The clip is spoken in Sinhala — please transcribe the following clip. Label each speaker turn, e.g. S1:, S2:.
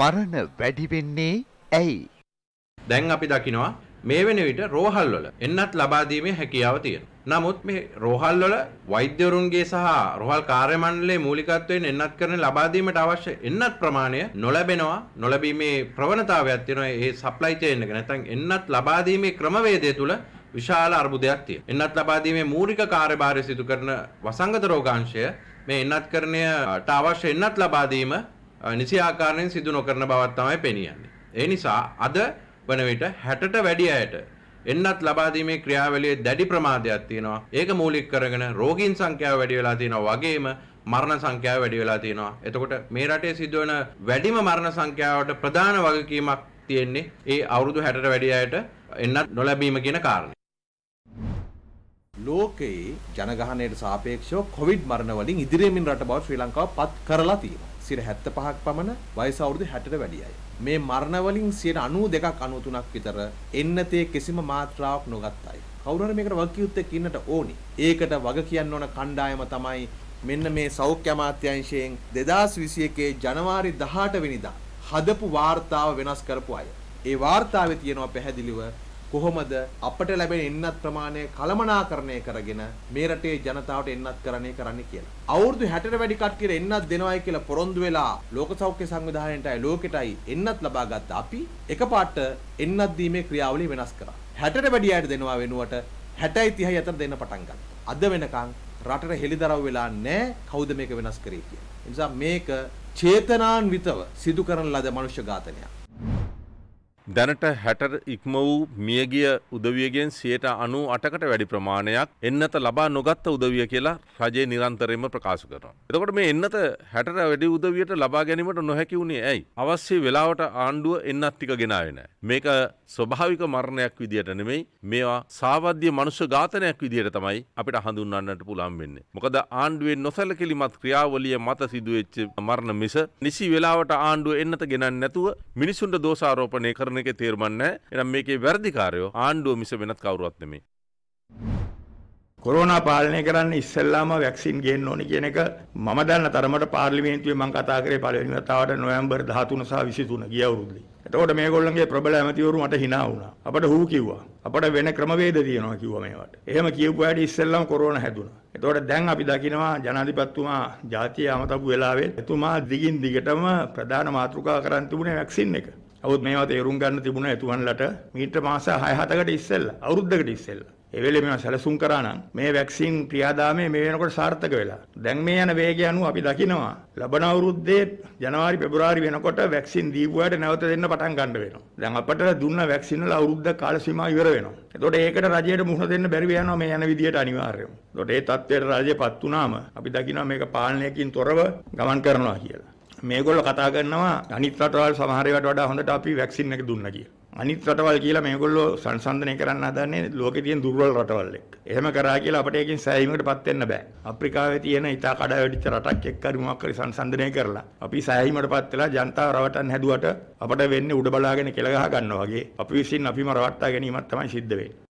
S1: මරණ වැඩි වෙන්නේ ඇයි? දැන් අපි දකිනවා මේ වෙන විට රෝහල්වල එන්නත් ලබා දීමේ හැකියාව තියෙනවා. නමුත් මේ රෝහල්වල වෛද්‍යවරුන්ගේ සහ රෝහල් කාර්ය මණ්ඩලයේ මූලිකත්වයෙන් එන්නත් කරන ලබා දීමට අවශ්‍ය එන්නත් ප්‍රමාණය නොලැබෙනවා. නොලැබීමේ ප්‍රවණතාවයක් තියෙනවා. ඒ සප්ලයි චේන් එක නැත්නම් එන්නත් ලබා දීමේ ක්‍රමවේදය තුළ විශාල අර්බුදයක් තියෙනවා. එන්නත් ලබා දීමේ මූලික කාර්යභාරය සිදු කරන වසංගත රෝගාංශය මේ එන්නත්කරණයට අවශ්‍ය එන්නත් ලබා දීම නිසි ආකාරයෙන් සිදු නොකරන බවක් තමයි පෙනියන්නේ. ඒ නිසා අද වන විට 60ට වැඩි අයට එන්නත් ලබා දීමේ ක්‍රියාවලියේ දැඩි ප්‍රමාදයක් තියෙනවා. ඒක මූලික කරගෙන රෝගීන් සංඛ්‍යාව වැඩි වෙලා තියෙනවා වගේම මරණ සංඛ්‍යාව වැඩි වෙලා තියෙනවා. එතකොට මේ රටේ සිදුවන වැඩිම මරණ සංඛ්‍යාවට ප්‍රධාන වගකීමක් තියෙන්නේ ඒ අවුරුදු 60ට වැඩි අයට එන්නත්
S2: නොලැබීම කියන කාරණේ. ලෝකයේ ජනගහනයට සාපේක්ෂව කොවිඩ් මරණ වලින් ඉදිරියමින් රට බව ශ්‍රී ලංකාව පත් කරලා තියෙනවා. 75ක් පමණ වයස අවුරුදු 60ට වැඩි අය. මේ මරණ වලින් 92ක් 93ක් විතර එන්නතේ කිසිම මාත්‍රාවක් නොගත් අය. කවුරු හරි මේකට වගකියුත්තෙක් ඉන්නට ඕනි. ඒකට වග කියන්න ඕන කණ්ඩායම තමයි මෙන්න මේ සෞඛ්‍ය අමාත්‍යාංශයෙන් 2021 ජනවාරි 18 වෙනිදා හදපු වාර්තාව වෙනස් කරපු අය. ඒ වාර්තාවේ තියෙනවා පැහැදිලිව කොහොමද අපට ලැබෙන එන්නත් ප්‍රමාණය කළමනාකරණය කරගෙන මේ රටේ ජනතාවට එන්නත් කරන්නේ කරන්නේ කියලා. අවුරුදු 60ට වැඩි කට්ටියට එන්නත් දෙනවයි කියලා පොරොන්දු වෙලා ලෝක සෞඛ්‍ය සංවිධානයටයි ලෝකෙටයි එන්නත් ලබා ගත්ත අපි එකපාරට එන්නත් දීමේ ක්‍රියාවලිය වෙනස් කරා. 60ට වැඩි අයට දෙනවා වෙනුවට 60යි 30යි අතර දෙන්න පටන් ගත්තා. අද වෙනකන් රටට හෙළිදරව් වෙලා නැහැ කවුද මේක වෙනස් කරේ කියලා. ඒ නිසා මේක චේතනාන්විතව සිදු කරන ලද මනුෂ්‍ය ඝාතනයක්.
S3: දැනට හැට ඉක්ම වූ මියගිය උදවියගෙන් සියයට අනු අටකට වැඩි ප්‍රමාණයක් එන්නත ලබා නොගත්ත උදවිය කියලා රජයේ නිරන්තරයෙන්ම ප්‍රකාශ කරනවා. එතකොට මේ එන්නත හැටට වැඩි උදවියට ලබා ගැනීමට නොහැකි වුණේ ඇයි? අවශ්‍ය වෙලාවට ආණ්ඩුව එන්නත් ටික ගෙනාවේ නැහැ. මේක ස්වභාවික මරණයක් විදියට නෙමෙයි මේවා සාවද්‍ය මනුෂ්‍ය ඝාතනයක් විදියට තමයි අපිට හඳුන්වන්නට පුළුවන් වෙන්නේ. මොකද ආණ්ඩුවේ නොසැලකිලිමත් ක්‍රියාවලිය මත සිදුවෙච්ච මරණ මිස නිසි වෙලාවට ආණ්ඩුව එන්නත ගෙනන්නේ නැතුව මිනිසුන්ට දෝෂාරෝපණය කරන කරන එක තේරුමන්න එනම් මේකේ වැරදිකාරයෝ ආණ්ඩුව මිස වෙනත් කවරුවත් නෙමේ.
S4: කොරෝනා පාලනය කරන්න ඉස්සල්ලාම වැක්සින් ගේන්න ඕනි කියන එක මම දන්න තරමට පාර්ලිමේන්තුවේ මම කතා කරේ පළවෙනි වතාවට නොවැම්බර් 13 සහ 23 ගිය අවුරුද්දේ. එතකොට මේගොල්ලන්ගේ ප්‍රබල ඇමතිවරු මට hina වුණා. අපට හූ කිව්වා. අපට වෙන ක්‍රමවේද තියෙනවා කිව්වා මේවට. එහෙම කියපු අයට ඉස්සල්ලාම කොරෝනා හැදුනා. එතකොට දැන් අපි දකිනවා ජනාධිපතිතුමා ජාතිය අමතපු වෙලාවේ එතුමා දිගින් දිගටම ප්‍රධාන මාතෘකාව කරන් තිබුණේ වැක්සින් එක. නමුත් මේවා තේරුම් ගන්න තිබුණ ඇතුවන්ලට මීට මාස 6-7කට ඉස්සෙල්ලා අවුරුද්දකට ඉස්සෙල්ලා ඒ වෙලේ මේවා සැලසුම් කරා නම් මේ වැක්සින් ක්‍රියාදාමය මේ වෙනකොට සාර්ථක වෙලා. දැන් මේ යන වේගය අනුව අපි දකිනවා ලබන අවුරුද්දේ ජනවාරි පෙබරවාරි වෙනකොට වැක්සින් දීපුවාට නැවත දෙන්න පටන් ගන්න වෙනවා. දැන් අපට දුන්න වැක්සින් වල අවුරුද්ද කාල සීමාව ඉවර වෙනවා. එතකොට ඒකට රජයට මුහුණ දෙන්න බැරි වෙනවා මේ යන විදියට අනිවාර්යයෙන්ම. එතකොට ඒ தත්ත්වයට රජයපත් වුණාම අපි දකිනවා මේක පාලනයකින් තොරව ගමන් කරනවා කියලා. මේගොල්ලෝ කතා කරනවා අනිත් රටවල් සමහර ඒවාට වඩා හොඳට අපි වැක්සින් එක දුන්නා කියලා. අනිත් රටවල් කියලා මේගොල්ලෝ සංසන්දනය කරන්න හදන්නේ ලෝකේ තියෙන දුර්වල රටවල් එක්ක. එහෙම කරා කියලා අපිට ඒකෙන් සෑහීමකටපත් වෙන්න බෑ. අප්‍රිකාවේ තියෙන ඉතා කඩාවැටිච්ච රටක් එක්ක හරි මොකක් හරි සංසන්දනය කරලා අපි සෑහීමකටපත් වෙලා ජනතාව රවටන්න හැදුවට අපිට වෙන්නේ උඩ බලාගෙන කෙල ගහ ගන්නවා වගේ අපි විසින් අපිම රවට්ටා ගැනීමක් තමයි සිද්ධ වෙන්නේ.